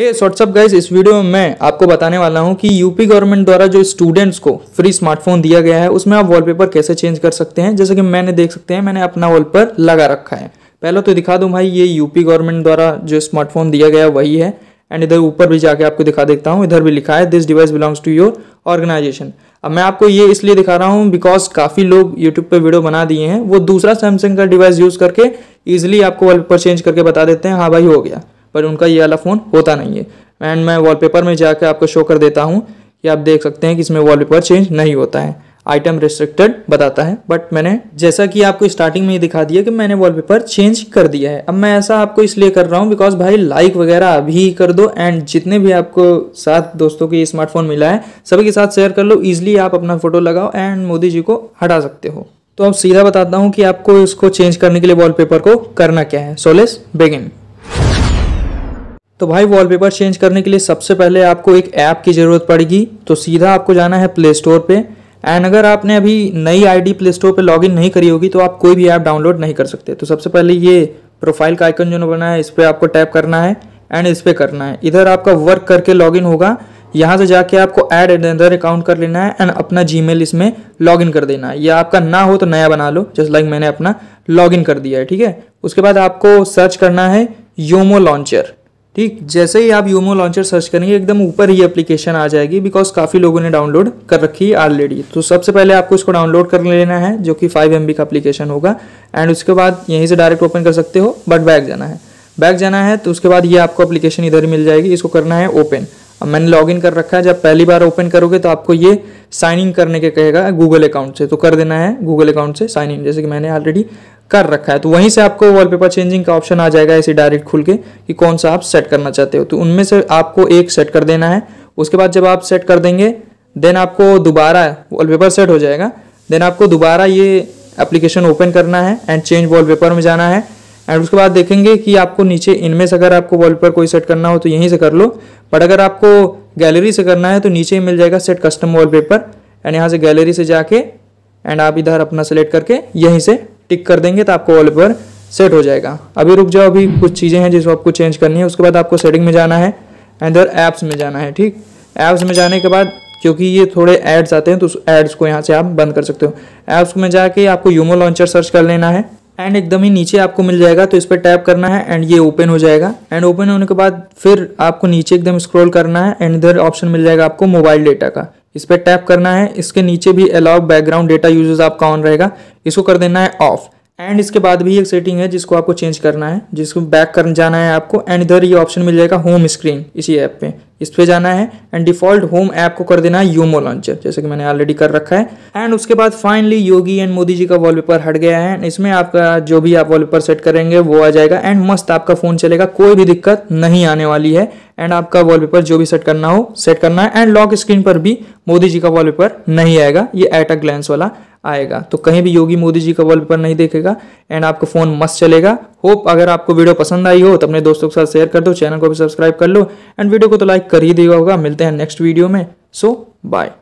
हे WhatsApp guys इस video में मैं आपको बताने वाला हूँ कि यूपी गवर्नमेंट द्वारा जो स्टूडेंट्स को फ्री स्मार्टफोन दिया गया है उसमें आप वॉलपेपर कैसे चेंज कर सकते हैं जैसे कि मैंने देख सकते हैं मैंने अपना वॉलपेपर लगा रखा है पहले तो दिखा दूँ भाई ये यूपी गवर्नमेंट द्वारा जो स्मार्टफोन दिया गया वही है एंड इधर ऊपर भी जाके आपको दिखा देता हूँ इधर भी लिखा है this device belongs to your organisation अब मैं आपको ये इसलिए दिखा रहा हूँ बिकॉज काफ़ी लोग यूट्यूब पर वीडियो बना दिए हैं वो दूसरा सैमसंग का डिवाइस यूज़ करके ईजिली आपको वॉलपेपर चेंज करके बता देते हैं हाँ भाई हो गया पर उनका ये वाला फ़ोन होता नहीं है एंड मैं वॉलपेपर में जाकर आपको शो कर देता हूँ कि आप देख सकते हैं कि इसमें वॉलपेपर चेंज नहीं होता है आइटम रिस्ट्रिक्टेड बताता है बट मैंने जैसा कि आपको स्टार्टिंग में ही दिखा दिया कि मैंने वॉलपेपर चेंज कर दिया है अब मैं ऐसा आपको इसलिए कर रहा हूँ बिकॉज भाई लाइक वगैरह अभी कर दो एंड जितने भी आपको साथ दोस्तों के स्मार्टफोन मिला है सभी के साथ शेयर कर लो ईजिली आप अपना फोटो लगाओ एंड मोदी जी को हटा सकते हो तो अब सीधा बताता हूँ कि आपको इसको चेंज करने के लिए वॉलपेपर को करना क्या है सोलेस बेगिन तो भाई वॉलपेपर चेंज करने के लिए सबसे पहले आपको एक ऐप की ज़रूरत पड़ेगी तो सीधा आपको जाना है प्ले स्टोर पर एंड अगर आपने अभी नई आईडी प्ले स्टोर पर लॉगिन नहीं करी होगी तो आप कोई भी ऐप डाउनलोड नहीं कर सकते तो सबसे पहले ये प्रोफाइल का आइकन जो बना है इस पर आपको टैप करना है एंड इस पर करना है इधर आपका वर्क करके लॉगिन होगा यहाँ से जाके आपको ऐड एडर अकाउंट कर लेना है एंड अपना जी इसमें लॉगिन कर देना है या आपका ना हो तो नया बना लो जस्ट लाइक मैंने अपना लॉगिन कर दिया है ठीक है उसके बाद आपको सर्च करना है योमो लॉन्चर ठीक जैसे ही आप यूमो लॉन्चर सर्च करेंगे एकदम ऊपर ही एप्लीकेशन आ जाएगी बिकॉज काफ़ी लोगों ने डाउनलोड कर रखी है ऑलरेडी तो सबसे पहले आपको इसको डाउनलोड कर लेना है जो कि फाइव एम का एप्लीकेशन होगा एंड उसके बाद यहीं से डायरेक्ट ओपन कर सकते हो बट बैक जाना है बैक जाना है तो उसके बाद ये आपको अप्लीकेशन इधर मिल जाएगी इसको करना है ओपन अब मैंने लॉग कर रखा है जब पहली बार ओपन करोगे तो आपको ये साइन इन करने के कहेगा गूगल अकाउंट से तो कर देना है गूगल अकाउंट से साइन इन जैसे कि मैंने ऑलरेडी कर रखा है तो वहीं से आपको वॉलपेपर चेंजिंग का ऑप्शन आ जाएगा ऐसे डायरेक्ट खुल के कि कौन सा आप सेट करना चाहते हो तो उनमें से आपको एक सेट कर देना है उसके बाद जब आप सेट कर देंगे देन आपको दोबारा वॉलपेपर सेट हो जाएगा देन आपको दोबारा ये एप्लीकेशन ओपन करना है एंड चेंज वॉलपेपर में जाना है एंड उसके बाद देखेंगे कि आपको नीचे इनमें से अगर आपको वॉलपेपर कोई सेट करना हो तो यहीं से कर लो बट अगर आपको गैलरी से करना है तो नीचे ही मिल जाएगा सेट कस्टम वॉलपेपर एंड यहाँ से गैलरी से जाके एंड आप इधर अपना सेलेक्ट करके यहीं से टिक कर देंगे तो आपको वॉलपेपर सेट हो जाएगा अभी रुक जाओ अभी कुछ चीज़ें हैं जिसको आपको चेंज करनी है उसके बाद आपको सेटिंग में जाना है एंड देर ऐप्स में जाना है ठीक ऐप्स में जाने के बाद क्योंकि ये थोड़े एड्स आते हैं तो उस एड्स को यहाँ से आप बंद कर सकते हो ऐप्स में जाके आपको यूमो लॉन्चर सर्च कर लेना है एंड एकदम ही नीचे आपको मिल जाएगा तो इस पर टैप करना है एंड ये ओपन हो जाएगा एंड ओपन होने के बाद फिर आपको नीचे एकदम स्क्रॉल करना है एंड इधर ऑप्शन मिल जाएगा आपको मोबाइल डेटा का इस पर टैप करना है इसके नीचे भी अलाउ बैकग्राउंड डेटा यूजेस आपका ऑन रहेगा इसको कर देना है ऑफ एंड इसके बाद भी एक सेटिंग है जिसको आपको चेंज करना है जिसको बैक कर जाना है आपको एंड इधर ये ऑप्शन मिल जाएगा होम स्क्रीन इसी ऐप पे इस पे जाना है एंड डिफॉल्ट होम ऐप को कर देना है यूमो लॉन्चर जैसे कि मैंने ऑलरेडी कर रखा है एंड उसके बाद फाइनली योगी एंड मोदी जी का वॉलपेपर हट गया है इसमें आपका जो भी आप वॉलपेपर सेट करेंगे वो आ जाएगा एंड मस्त आपका फोन चलेगा कोई भी दिक्कत नहीं आने वाली है एंड आपका वॉलपेपर जो भी सेट करना हो सेट करना है एंड लॉक स्क्रीन पर भी मोदी जी का वॉलपेपर नहीं आएगा ये एट अ ग्लैंस वाला आएगा तो कहीं भी योगी मोदी जी का वॉलपेपर नहीं देखेगा एंड आपका फ़ोन मस्त चलेगा होप अगर आपको वीडियो पसंद आई हो तो अपने दोस्तों के साथ शेयर कर दो चैनल को भी सब्सक्राइब कर लो एंड वीडियो को तो लाइक कर ही देगा होगा मिलते हैं नेक्स्ट वीडियो में सो so, बाय